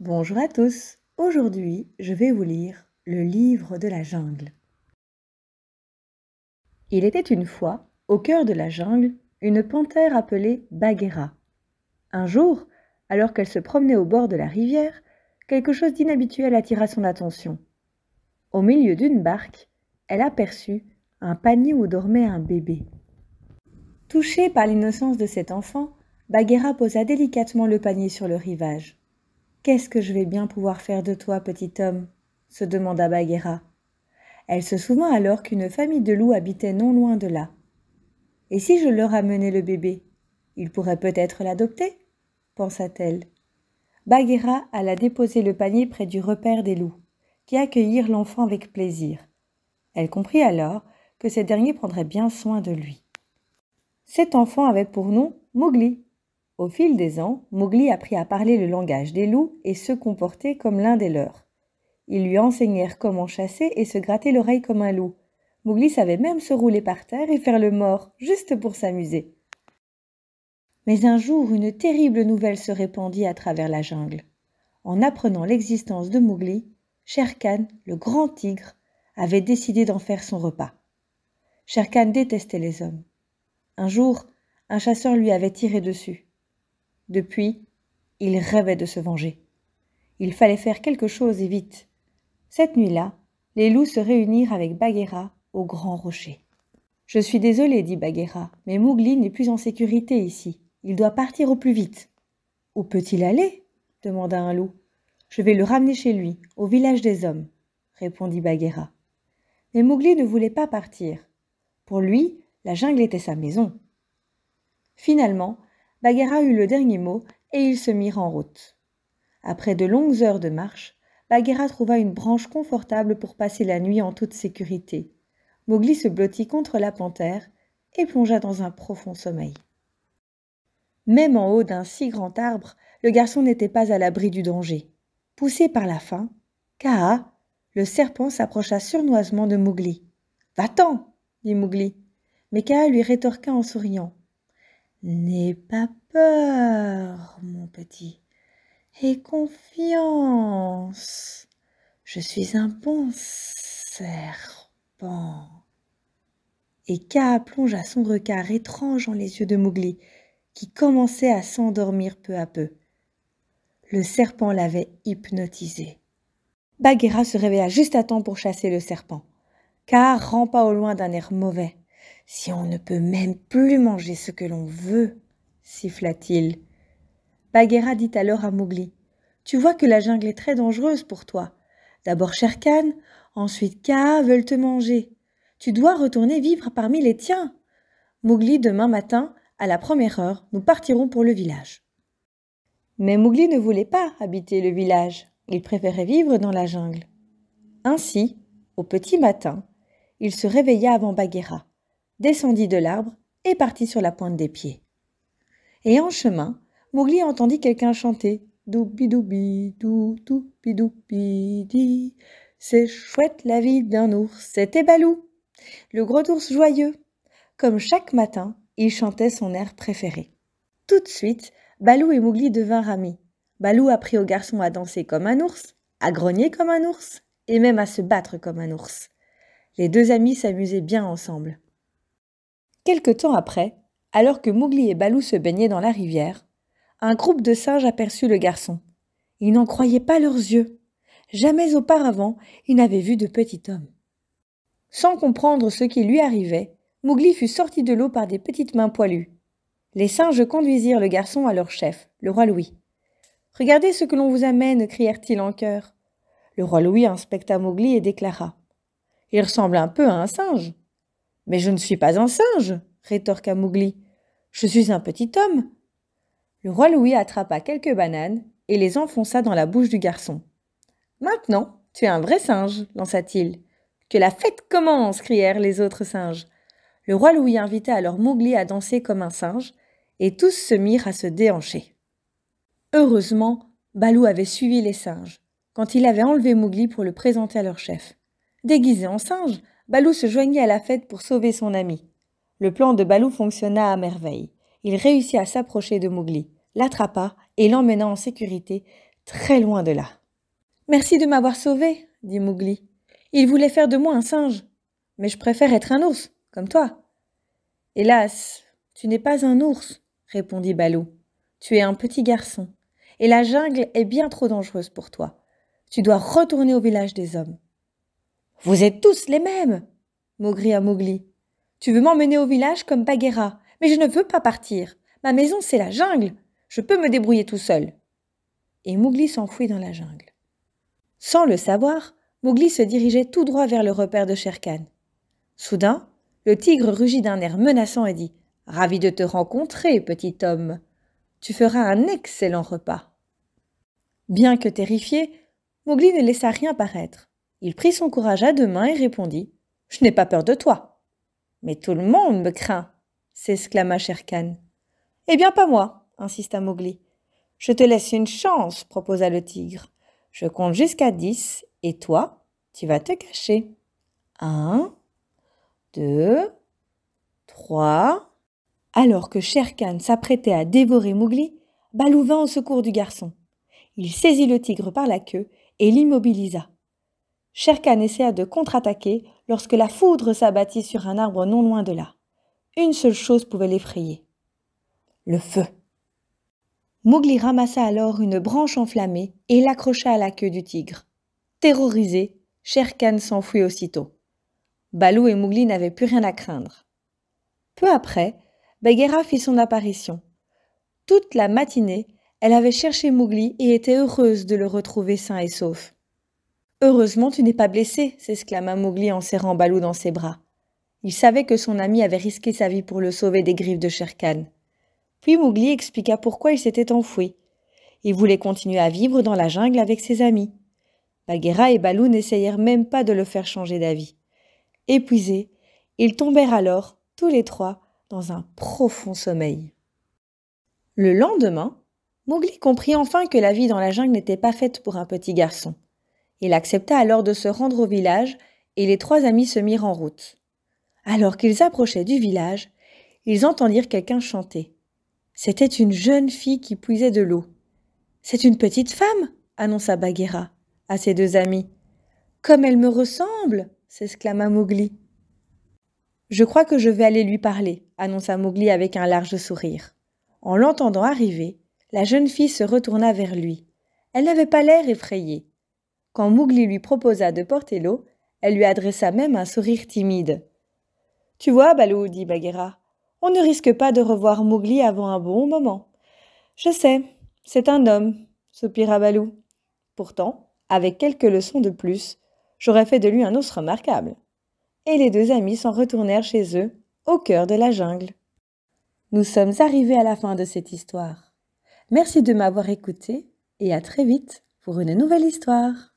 Bonjour à tous, aujourd'hui je vais vous lire le livre de la jungle. Il était une fois, au cœur de la jungle, une panthère appelée Bagheera. Un jour, alors qu'elle se promenait au bord de la rivière, quelque chose d'inhabituel attira son attention. Au milieu d'une barque, elle aperçut un panier où dormait un bébé. Touchée par l'innocence de cet enfant, Bagheera posa délicatement le panier sur le rivage. Qu'est-ce que je vais bien pouvoir faire de toi, petit homme se demanda Bagheera. Elle se souvint alors qu'une famille de loups habitait non loin de là. Et si je leur amenais le bébé Ils pourraient peut-être l'adopter pensa-t-elle. Bagheera alla déposer le panier près du repère des loups, qui accueillirent l'enfant avec plaisir. Elle comprit alors que ces derniers prendraient bien soin de lui. Cet enfant avait pour nom Mowgli, au fil des ans, Mowgli apprit à parler le langage des loups et se comporter comme l'un des leurs. Ils lui enseignèrent comment chasser et se gratter l'oreille comme un loup. Mowgli savait même se rouler par terre et faire le mort, juste pour s'amuser. Mais un jour, une terrible nouvelle se répandit à travers la jungle. En apprenant l'existence de Mowgli, Khan, le grand tigre, avait décidé d'en faire son repas. Khan détestait les hommes. Un jour, un chasseur lui avait tiré dessus. Depuis, il rêvait de se venger. Il fallait faire quelque chose et vite. Cette nuit-là, les loups se réunirent avec Bagheera au grand rocher. Je suis désolé, dit Bagheera, mais Mowgli n'est plus en sécurité ici. Il doit partir au plus vite. Où peut-il aller demanda un loup. Je vais le ramener chez lui, au village des hommes, répondit Bagheera. Mais Mowgli ne voulait pas partir. Pour lui, la jungle était sa maison. Finalement, Bagheera eut le dernier mot et ils se mirent en route. Après de longues heures de marche, Bagheera trouva une branche confortable pour passer la nuit en toute sécurité. Mowgli se blottit contre la panthère et plongea dans un profond sommeil. Même en haut d'un si grand arbre, le garçon n'était pas à l'abri du danger. Poussé par la faim, Kaa, le serpent, s'approcha sournoisement de Mowgli. Va-t'en dit Mowgli. Mais Kaa lui rétorqua en souriant. N'aie pas peur, mon petit, et confiance. Je suis un bon serpent. Et Kaa plongea son regard étrange dans les yeux de Mowgli, qui commençait à s'endormir peu à peu. Le serpent l'avait hypnotisé. Bagheera se réveilla juste à temps pour chasser le serpent. Kaa rampa au loin d'un air mauvais si on ne peut même plus manger ce que l'on veut siffla-t-il. Bagheera dit alors à Mowgli Tu vois que la jungle est très dangereuse pour toi. D'abord Khan, ensuite Kaa veulent te manger. Tu dois retourner vivre parmi les tiens. Mowgli, demain matin, à la première heure, nous partirons pour le village. Mais Mowgli ne voulait pas habiter le village. Il préférait vivre dans la jungle. Ainsi, au petit matin, il se réveilla avant Bagheera descendit de l'arbre et partit sur la pointe des pieds. Et en chemin, Mowgli entendit quelqu'un chanter Doubi dou doubi di. C'est chouette la vie d'un ours, c'était Balou, le gros ours joyeux. Comme chaque matin, il chantait son air préféré. Tout de suite, Balou et Mowgli devinrent amis. Balou apprit au garçon à danser comme un ours, à grogner comme un ours, et même à se battre comme un ours. Les deux amis s'amusaient bien ensemble. Quelque temps après, alors que Mowgli et Balou se baignaient dans la rivière, un groupe de singes aperçut le garçon. Ils n'en croyaient pas leurs yeux. Jamais auparavant, ils n'avaient vu de petit homme. Sans comprendre ce qui lui arrivait, Mowgli fut sorti de l'eau par des petites mains poilues. Les singes conduisirent le garçon à leur chef, le roi Louis. Regardez ce que l'on vous amène, crièrent-ils en chœur. Le roi Louis inspecta Mowgli et déclara Il ressemble un peu à un singe. Mais je ne suis pas un singe, rétorqua Mougli. Je suis un petit homme. Le roi Louis attrapa quelques bananes et les enfonça dans la bouche du garçon. Maintenant, tu es un vrai singe, lança-t-il. Que la fête commence crièrent les autres singes. Le roi Louis invita alors Mougli à danser comme un singe, et tous se mirent à se déhancher. Heureusement, Balou avait suivi les singes, quand il avait enlevé Mougli pour le présenter à leur chef. Déguisé en singe, Balou se joignit à la fête pour sauver son ami. Le plan de Balou fonctionna à merveille. Il réussit à s'approcher de Mowgli, l'attrapa et l'emmena en sécurité, très loin de là. Merci de m'avoir sauvé, dit Mowgli. Il voulait faire de moi un singe, mais je préfère être un ours, comme toi. Hélas, tu n'es pas un ours, répondit Balou. Tu es un petit garçon, et la jungle est bien trop dangereuse pour toi. Tu dois retourner au village des hommes. Vous êtes tous les mêmes, maugria Mowgli. Tu veux m'emmener au village comme Bagheera, mais je ne veux pas partir. Ma maison, c'est la jungle. Je peux me débrouiller tout seul. Et Mowgli s'enfuit dans la jungle. Sans le savoir, Mowgli se dirigeait tout droit vers le repère de Sherkan. Soudain, le tigre rugit d'un air menaçant et dit Ravi de te rencontrer, petit homme. Tu feras un excellent repas. Bien que terrifié, Mowgli ne laissa rien paraître. Il prit son courage à deux mains et répondit Je n'ai pas peur de toi. Mais tout le monde me craint, s'exclama Sherkan. Eh bien, pas moi, insista Mowgli. Je te laisse une chance, proposa le tigre. Je compte jusqu'à dix, et toi, tu vas te cacher. Un, deux, trois. Alors que Sherkan s'apprêtait à dévorer Mowgli, Balou vint au secours du garçon. Il saisit le tigre par la queue et l'immobilisa. Sherkan essaya de contre-attaquer lorsque la foudre s'abattit sur un arbre non loin de là. Une seule chose pouvait l'effrayer. Le feu. Mowgli ramassa alors une branche enflammée et l'accrocha à la queue du tigre. Terrorisé, Sherkan s'enfuit aussitôt. Balou et Mowgli n'avaient plus rien à craindre. Peu après, Bagheera fit son apparition. Toute la matinée, elle avait cherché Mowgli et était heureuse de le retrouver sain et sauf. Heureusement, tu n'es pas blessé, s'exclama Mowgli en serrant Balou dans ses bras. Il savait que son ami avait risqué sa vie pour le sauver des griffes de Shere Khan. Puis Mowgli expliqua pourquoi il s'était enfoui. Il voulait continuer à vivre dans la jungle avec ses amis. Bagheera et Balou n'essayèrent même pas de le faire changer d'avis. Épuisés, ils tombèrent alors, tous les trois, dans un profond sommeil. Le lendemain, Mowgli comprit enfin que la vie dans la jungle n'était pas faite pour un petit garçon. Il accepta alors de se rendre au village, et les trois amis se mirent en route. Alors qu'ils approchaient du village, ils entendirent quelqu'un chanter. C'était une jeune fille qui puisait de l'eau. C'est une petite femme, annonça Bagheera à ses deux amis. Comme elle me ressemble s'exclama Mowgli. Je crois que je vais aller lui parler, annonça Mowgli avec un large sourire. En l'entendant arriver, la jeune fille se retourna vers lui. Elle n'avait pas l'air effrayée. Quand Mowgli lui proposa de porter l'eau, elle lui adressa même un sourire timide. Tu vois, Balou, dit Bagheera, on ne risque pas de revoir Mougli avant un bon moment. Je sais, c'est un homme, soupira Balou. Pourtant, avec quelques leçons de plus, j'aurais fait de lui un os remarquable. Et les deux amis s'en retournèrent chez eux, au cœur de la jungle. Nous sommes arrivés à la fin de cette histoire. Merci de m'avoir écouté et à très vite pour une nouvelle histoire.